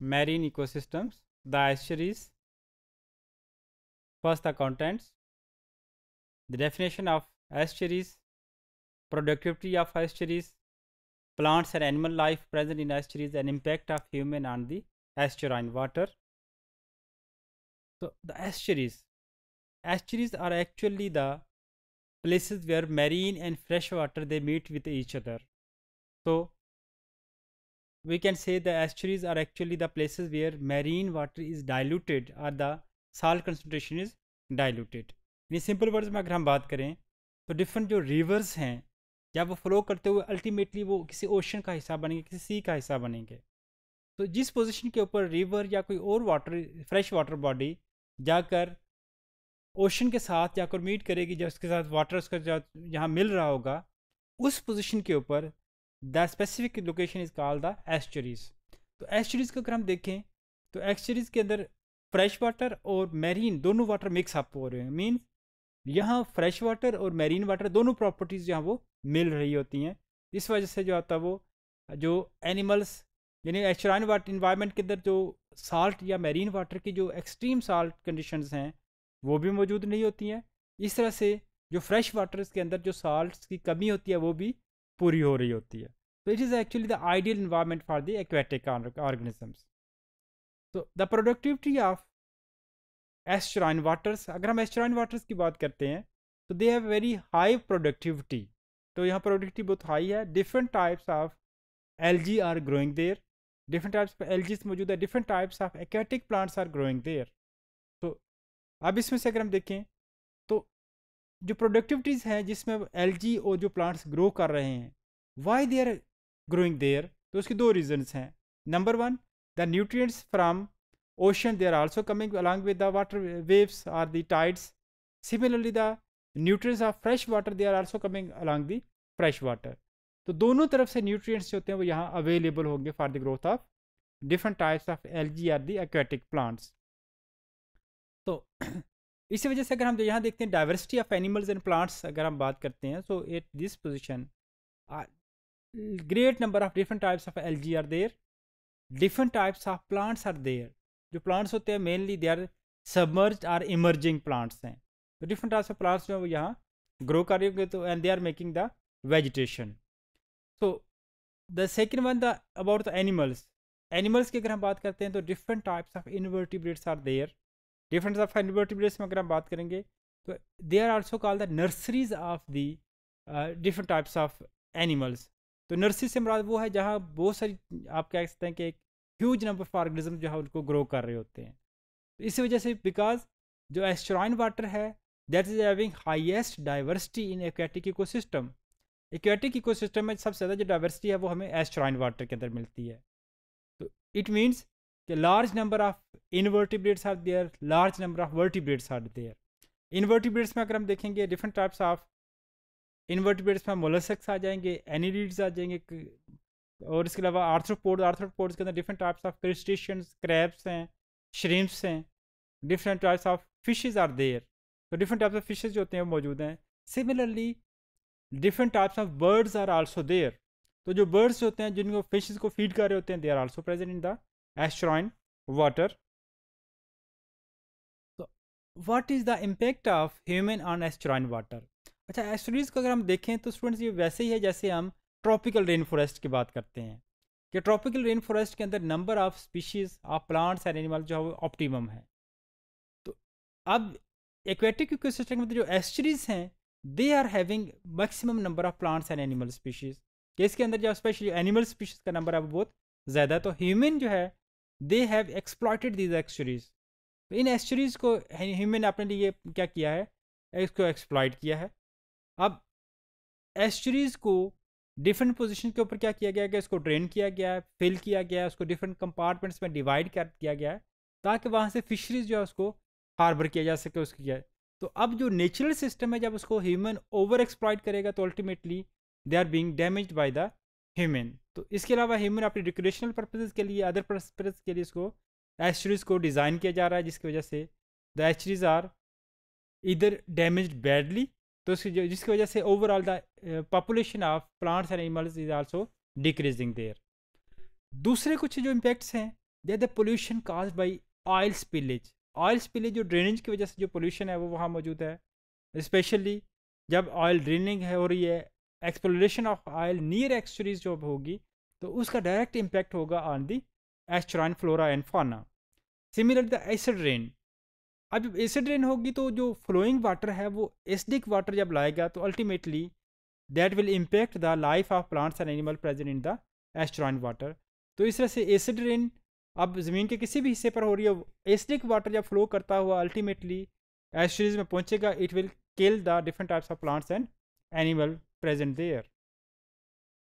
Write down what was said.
marine ecosystems, the estuaries, first the contents, the definition of estuaries, productivity of estuaries, plants and animal life present in estuaries and impact of human on the estuarine water. So, the estuaries. Estuaries are actually the places where marine and fresh water they meet with each other. So, we can say the estuaries are actually the places where marine water is diluted or the salt concentration is diluted. in simple words mein agar hum baat kare to different jo rivers hain या wo flow karte hue ultimately wo kisi ocean ka hissa banenge kisi sea ka hissa banenge to jis position ke upar river ya koi aur water fresh water body jaakar ocean ke sath jaakar meet karegi jab uske sath water uska jahan mil raha hoga उस position के ऊपर the specific location is called the estuaries तो estuaries का अगर हम देखें तो estuaries के अंदर फ्रेश वाटर और मैरीन दोनों वाटर मिक्स अप हो रहे हैं मीन यहाँ फ्रेश वाटर और मैरीन वाटर दोनों प्रॉपर्टीज़ यहाँ वो मिल रही होती हैं इस वजह से जो आता है वो जो एनिमल्स यानी एस्चराइन वाटर इन्वायरमेंट के अंदर जो साल्ट या मैरीन वाटर की जो एक्सट्रीम साल्ट कंडीशन हैं वो भी मौजूद नहीं होती हैं इस तरह से जो फ्रेश वाटर्स के अंदर जो साल्ट की कमी होती है वो भी पूरी हो रही होती है तो it is actually the ideal environment for the aquatic organisms तो the productivity of estuarine waters अगर हम एस्ट्राइन वाटर्स की बात करते हैं तो they have very high productivity तो यहाँ प्रोडक्टिविटी बहुत हाई है different types of algae are growing there different types of algae मौजूद है different types of aquatic plants are growing there तो अब इसमें से अगर हम देखें जो प्रोडक्टिविटीज़ हैं जिसमें एल जी और जो प्लांट्स ग्रो कर रहे हैं why they are growing there तो उसके दो रीजनस हैं number one the nutrients from ocean they are also coming along with the water waves or the tides similarly the nutrients of fresh water they are also coming along the fresh water तो दोनों तरफ से nutrients जो होते हैं वो यहाँ available होंगे for the growth of different types of algae or the aquatic plants तो इसी वजह से अगर हम यहाँ देखते हैं diversity of animals and plants अगर हम बात करते हैं so at this position great number of different types of algae are there different types of plants are there जो प्लांट्स होते हैं mainly they are submerge or emerging plants हैं तो डिफरेंट टाइप्स ऑफ प्लांट्स जो है वो यहाँ grow कर रहे होंगे तो and they are making the vegetation so the second one the about the animals animals की अगर हम बात करते हैं तो different types of invertebrates are there different of invertebrates में अगर हम बात करेंगे तो they are also call the nurseries of the different types of animals तो नर्सरी से मुराद वो है जहाँ बहुत सारी आप कह सकते हैं कि एक ह्यूज नंबर ऑफ ऑर्गेनिज्म जो है उनको ग्रो कर रहे होते हैं तो इसी वजह से बिकॉज जो एस्ट्रॉइन वाटर है that is having highest diversity in aquatic ecosystem aquatic system में सबसे ज़्यादा जो डाइवर्सिटी है वो हमें एस्ट्रॉइन वाटर के अंदर मिलती है तो इट मीन्स कि large number of invertebrates are there large number of vertebrates are there invertebrates में अगर हम देखेंगे डिफरेंट टाइप्स ऑफ इनवर्टिब्रेट्स में मोलसक्स आ जाएंगे एनिलीड्स आ जाएंगे और इसके अलावा आर्थ्रोपोड आर्थ्रोपोड्स के अंदर different types of crustaceans crabs हैं श्रिम्प्स हैं different types of fishes are there तो डिफरेंट टाइप्स ऑफ फिशेज जो होते हैं वो मौजूद हैं similarly different types of birds are also there तो जो बर्ड्स होते हैं जिनको फिशेज को फीड कर रहे होते हैं they are also present in the estuarine water what is the impact of human on estuarine water अच्छा एस्टोरीज को अगर हम देखें तो स्टूडेंट्स ये वैसे ही है जैसे हम ट्रॉपिकल रेन फॉरेस्ट की बात करते हैं कि ट्रॉपिकल रेन फॉरेस्ट के अंदर number of species of plants and animal जो है वो ऑप्टिमम है तो अब एक्वेटिक इकोसिस्टम के अंदर जो एस्टरीज हैं they are having maximum number of plants and animal species इसके अंदर जो स्पेशली एनिमल स्पीशीज़ का नंबर है वो बहुत ज़्यादा तो ह्यूमन जो है they have exploited these estuaries in estuaries को ह्यूमन ने अपने लिए क्या किया है इसको एक्सप्लॉयट किया है अब एस्चरीज को डिफरेंट पोजीशन के ऊपर क्या किया गया है इसको ड्रेन किया गया है फिल किया गया है उसको डिफरेंट कंपार्टमेंट्स में डिवाइड कर दिया गया है ताकि वहाँ से फिशरीज जो है उसको हार्बर किया जा सके उसकी जाए तो अब जो नेचुरल सिस्टम है जब उसको ह्यूमन ओवर एक्सप्लॉयट करेगा तो ultimately they are being damage by the human तो इसके अलावा ह्यूमन अपने रिक्रेशनल पर्पजेज के लिए अदर पर्पज के लिए इसको एचरीज को डिज़ाइन किया जा रहा है जिसकी वजह से द एचरीज आर इधर डैमेज बैडली तो जिसकी वजह से overall the population of plants and animals is also decreasing there दूसरे कुछ जो इम्पैक्ट्स हैं they the pollution cause by oil spillage oil spillage जो ड्रेनेज की वजह से जो पोल्यूशन है वो वहाँ मौजूद है स्पेशली जब ऑयल ड्रेनिंग हो रही है exploration of oil near estuaries जो होगी तो उसका डायरेक्ट इम्पैक्ट होगा on the estuarine flora and fauna similar the acid rain अब जब एसिड रेन होगी तो जो फ्लोइंग वाटर है वो एसिडिक वाटर जब लाएगा तो ultimately that will impact the life of plants and animal present in the estuarine water तो इस तरह से एसिड रेन अब ज़मीन के किसी भी हिस्से पर हो रही है एसिडिक वाटर जब फ्लो करता हुआ अल्टीमेटली एस्ट्रीज में पहुंचेगा it will kill the different types of plants and animal present there